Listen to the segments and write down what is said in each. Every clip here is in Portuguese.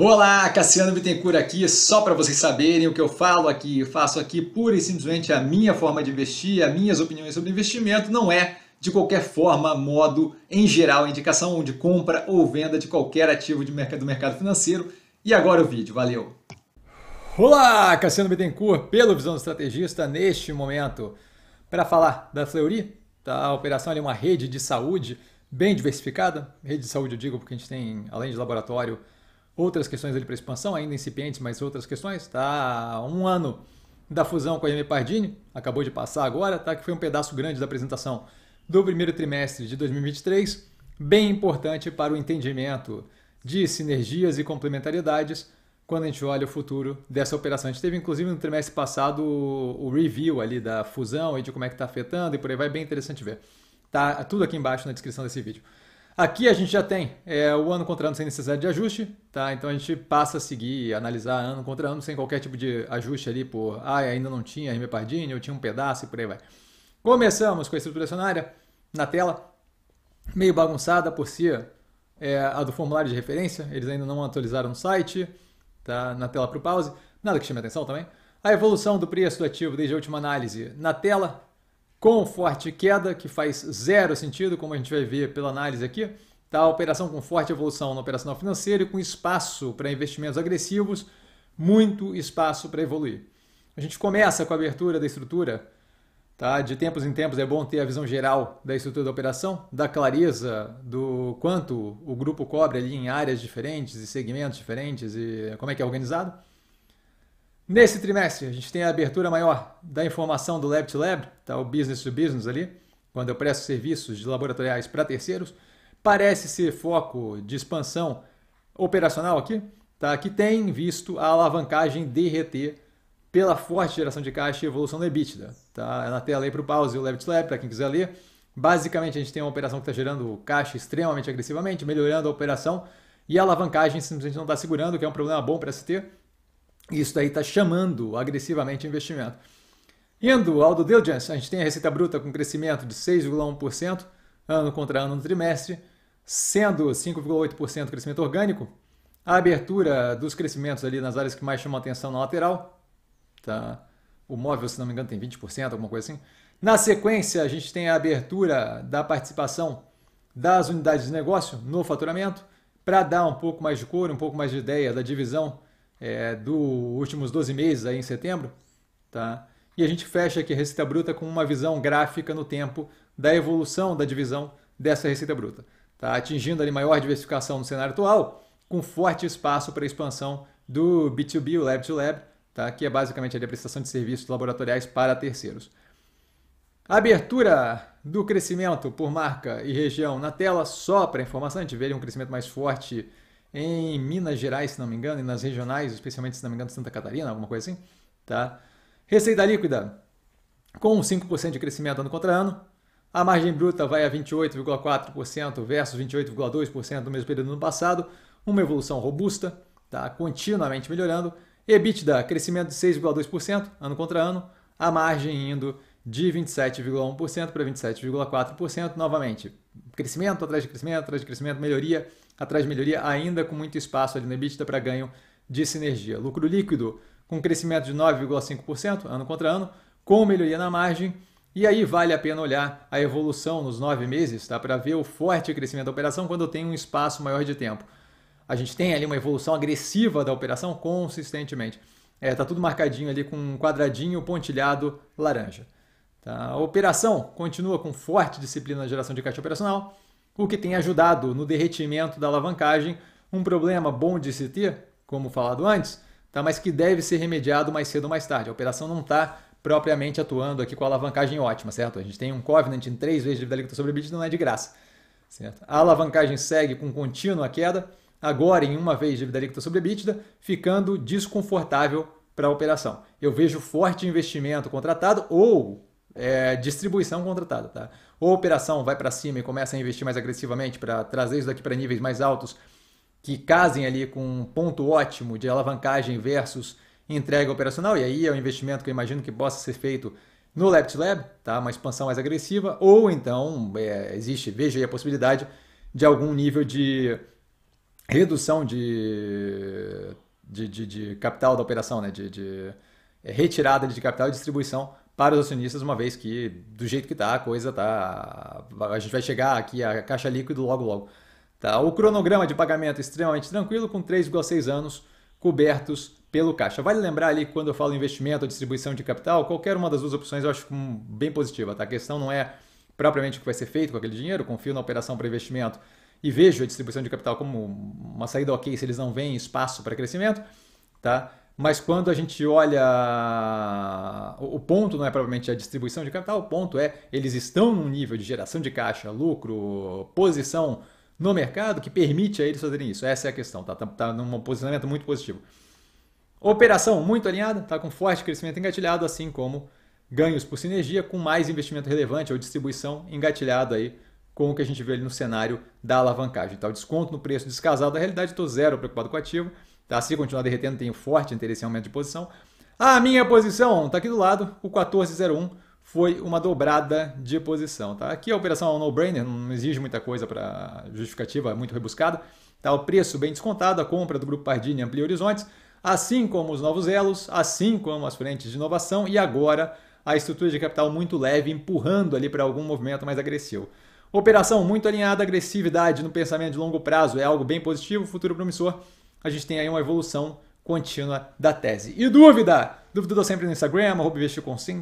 Olá, Cassiano Bittencourt aqui, só para vocês saberem o que eu falo aqui, eu faço aqui pura e simplesmente a minha forma de investir, as minhas opiniões sobre investimento, não é de qualquer forma, modo, em geral, indicação de compra ou venda de qualquer ativo de mercado, do mercado financeiro. E agora o vídeo, valeu! Olá, Cassiano Bittencourt, pelo Visão do Estrategista, neste momento, para falar da Fleury, tá? a operação é uma rede de saúde bem diversificada, rede de saúde eu digo porque a gente tem, além de laboratório, outras questões ali para expansão, ainda incipientes, mas outras questões. Tá um ano da fusão com a M Pardini, acabou de passar agora, tá? Que foi um pedaço grande da apresentação do primeiro trimestre de 2023, bem importante para o entendimento de sinergias e complementariedades quando a gente olha o futuro dessa operação. A gente teve, inclusive, no trimestre passado o review ali da fusão e de como é que está afetando e por aí vai, bem interessante ver. Tá tudo aqui embaixo na descrição desse vídeo. Aqui a gente já tem é, o ano contra ano sem necessidade de ajuste, tá? Então a gente passa a seguir e analisar ano contra ano sem qualquer tipo de ajuste ali por, ah, ainda não tinha RB Pardini, eu tinha um pedaço e por aí vai. Começamos com a estrutura acionária na tela, meio bagunçada por si é, a do formulário de referência, eles ainda não atualizaram o site, tá? Na tela para o pause, nada que chame atenção também. A evolução do preço do ativo desde a última análise na tela, com forte queda, que faz zero sentido, como a gente vai ver pela análise aqui. Tá? operação com forte evolução no operacional financeiro e com espaço para investimentos agressivos, muito espaço para evoluir. A gente começa com a abertura da estrutura. Tá? De tempos em tempos é bom ter a visão geral da estrutura da operação, da clareza do quanto o grupo cobre ali em áreas diferentes e segmentos diferentes e como é que é organizado. Nesse trimestre, a gente tem a abertura maior da informação do Lab to Lab, tá o business to business ali, quando eu presto serviços de laboratoriais para terceiros. Parece ser foco de expansão operacional aqui, tá? que tem visto a alavancagem derreter pela forte geração de caixa e evolução do EBITDA. Tá? É na tela aí para o pause e o Lab to Lab, para quem quiser ler. Basicamente, a gente tem uma operação que está gerando caixa extremamente agressivamente, melhorando a operação e a alavancagem simplesmente não está segurando, que é um problema bom para se ter. Isso daí está chamando agressivamente investimento. Indo ao do diligence, a gente tem a receita bruta com crescimento de 6,1% ano contra ano no trimestre, sendo 5,8% crescimento orgânico. A abertura dos crescimentos ali nas áreas que mais chamam atenção na lateral, tá? O móvel, se não me engano, tem 20%, alguma coisa assim. Na sequência, a gente tem a abertura da participação das unidades de negócio no faturamento, para dar um pouco mais de cor, um pouco mais de ideia da divisão é, dos últimos 12 meses aí em setembro, tá? E a gente fecha aqui a receita bruta com uma visão gráfica no tempo da evolução da divisão dessa receita bruta, tá? Atingindo ali maior diversificação no cenário atual, com forte espaço para expansão do B2B, o Lab to Lab, tá? Que é basicamente a prestação de serviços laboratoriais para terceiros. abertura do crescimento por marca e região na tela, só para informação, a gente vê um crescimento mais forte em Minas Gerais, se não me engano, e nas regionais, especialmente, se não me engano, Santa Catarina, alguma coisa assim. Tá? Receita líquida com 5% de crescimento ano contra ano. A margem bruta vai a 28,4% versus 28,2% no mesmo período do ano passado. Uma evolução robusta, tá? continuamente melhorando. EBITDA, crescimento de 6,2% ano contra ano. A margem indo de 27,1% para 27,4% novamente. Crescimento atrás de crescimento, atrás de crescimento, melhoria atrás melhoria ainda com muito espaço ali no EBITDA para ganho de sinergia. Lucro líquido com crescimento de 9,5% ano contra ano, com melhoria na margem. E aí vale a pena olhar a evolução nos nove meses, tá? Para ver o forte crescimento da operação quando tem um espaço maior de tempo. A gente tem ali uma evolução agressiva da operação consistentemente. É, tá tudo marcadinho ali com um quadradinho pontilhado laranja. Tá? A operação continua com forte disciplina na geração de caixa operacional o que tem ajudado no derretimento da alavancagem, um problema bom de se ter, como falado antes, tá? mas que deve ser remediado mais cedo ou mais tarde. A operação não está propriamente atuando aqui com a alavancagem ótima, certo? A gente tem um covenant em três vezes de dívida líquida sobre EBITDA, não é de graça. Certo? A alavancagem segue com contínua queda, agora em uma vez de dívida líquida sobre EBITDA, ficando desconfortável para a operação. Eu vejo forte investimento contratado ou é distribuição contratada, tá? Ou a operação vai para cima e começa a investir mais agressivamente para trazer isso daqui para níveis mais altos que casem ali com um ponto ótimo de alavancagem versus entrega operacional, e aí é um investimento que eu imagino que possa ser feito no Lept Lab, tá? uma expansão mais agressiva, ou então é, existe, veja aí a possibilidade de algum nível de redução de, de, de, de capital da operação, né? de, de é, retirada de capital e distribuição para os acionistas, uma vez que, do jeito que está, a coisa tá. A gente vai chegar aqui a caixa líquido logo logo. Tá? O cronograma de pagamento é extremamente tranquilo, com 3,6 anos cobertos pelo caixa. Vale lembrar ali quando eu falo investimento ou distribuição de capital, qualquer uma das duas opções eu acho hum, bem positiva. Tá? A questão não é propriamente o que vai ser feito com aquele dinheiro, confio na operação para investimento e vejo a distribuição de capital como uma saída ok se eles não veem espaço para crescimento. Tá? Mas quando a gente olha o ponto não é provavelmente a distribuição de capital, o ponto é eles estão num nível de geração de caixa, lucro, posição no mercado que permite a eles fazerem isso. Essa é a questão, tá? Tá, tá num posicionamento muito positivo. Operação muito alinhada, tá com forte crescimento engatilhado, assim como ganhos por sinergia com mais investimento relevante ou distribuição engatilhado aí com o que a gente vê ali no cenário da alavancagem. Tá? desconto no preço descasado da realidade, estou zero preocupado com o ativo. Tá? Se continuar derretendo, tenho forte interesse em aumento de posição. A minha posição está aqui do lado, o 1401 foi uma dobrada de posição. Tá? Aqui a operação é um no-brainer, não exige muita coisa para justificativa, é muito rebuscada. Tá? O preço bem descontado, a compra do Grupo Pardini amplia horizontes, assim como os novos elos, assim como as frentes de inovação e agora a estrutura de capital muito leve, empurrando ali para algum movimento mais agressivo. Operação muito alinhada, agressividade no pensamento de longo prazo é algo bem positivo, futuro promissor a gente tem aí uma evolução contínua da tese. E dúvida? Dúvida estou sempre no Instagram, arroba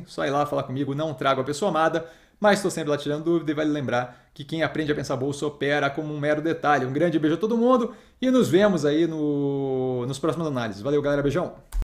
só ir lá falar comigo, não trago a pessoa amada, mas estou sempre lá tirando dúvida e vale lembrar que quem aprende a pensar bolsa opera como um mero detalhe. Um grande beijo a todo mundo e nos vemos aí no, nos próximos análises. Valeu, galera, beijão!